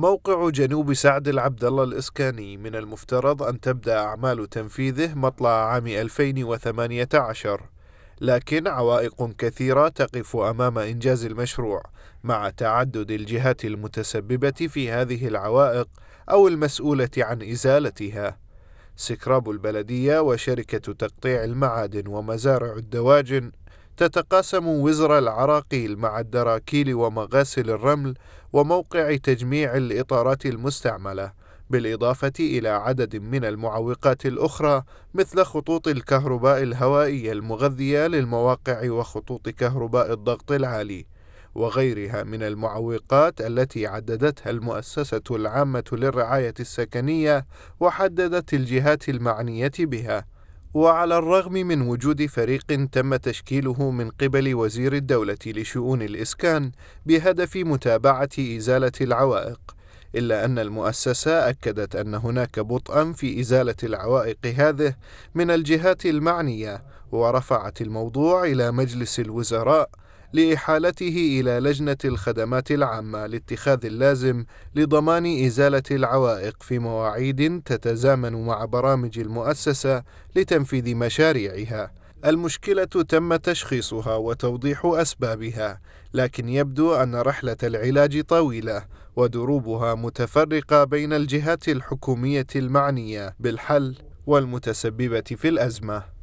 موقع جنوب سعد العبد الله الإسكاني من المفترض أن تبدأ أعمال تنفيذه مطلع عام 2018 لكن عوائق كثيرة تقف أمام إنجاز المشروع مع تعدد الجهات المتسببة في هذه العوائق أو المسؤولة عن إزالتها سكراب البلدية وشركة تقطيع المعادن ومزارع الدواجن تتقاسم وزر العراقيل مع الدراكيل ومغاسل الرمل وموقع تجميع الإطارات المستعملة بالإضافة إلى عدد من المعوقات الأخرى مثل خطوط الكهرباء الهوائية المغذية للمواقع وخطوط كهرباء الضغط العالي وغيرها من المعوقات التي عددتها المؤسسة العامة للرعاية السكنية وحددت الجهات المعنية بها وعلى الرغم من وجود فريق تم تشكيله من قبل وزير الدولة لشؤون الإسكان بهدف متابعة إزالة العوائق، إلا أن المؤسسة أكدت أن هناك بطئًا في إزالة العوائق هذه من الجهات المعنية، ورفعت الموضوع إلى مجلس الوزراء لإحالته إلى لجنة الخدمات العامة لاتخاذ اللازم لضمان إزالة العوائق في مواعيد تتزامن مع برامج المؤسسة لتنفيذ مشاريعها. المشكلة تم تشخيصها وتوضيح أسبابها، لكن يبدو أن رحلة العلاج طويلة ودروبها متفرقة بين الجهات الحكومية المعنية بالحل والمتسببة في الأزمة.